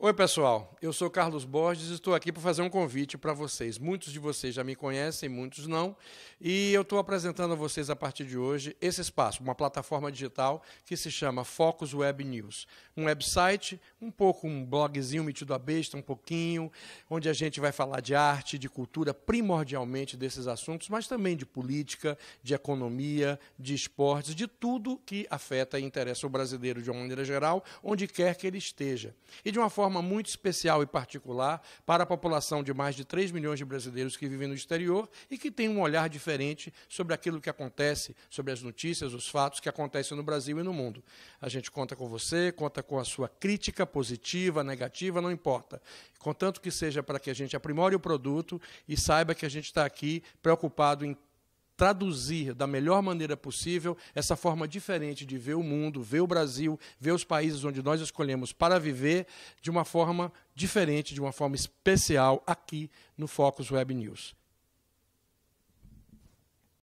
Oi, pessoal. Eu sou Carlos Borges e estou aqui para fazer um convite para vocês. Muitos de vocês já me conhecem, muitos não. E eu estou apresentando a vocês, a partir de hoje, esse espaço, uma plataforma digital que se chama Focus Web News. Um website, um pouco um blogzinho metido à besta, um pouquinho, onde a gente vai falar de arte, de cultura, primordialmente desses assuntos, mas também de política, de economia, de esportes, de tudo que afeta e interessa o brasileiro de uma maneira geral, onde quer que ele esteja. E de uma forma forma muito especial e particular para a população de mais de 3 milhões de brasileiros que vivem no exterior e que tem um olhar diferente sobre aquilo que acontece, sobre as notícias, os fatos que acontecem no Brasil e no mundo. A gente conta com você, conta com a sua crítica positiva, negativa, não importa. Contanto que seja para que a gente aprimore o produto e saiba que a gente está aqui preocupado em traduzir da melhor maneira possível essa forma diferente de ver o mundo, ver o Brasil, ver os países onde nós escolhemos para viver de uma forma diferente, de uma forma especial aqui no Focus Web News.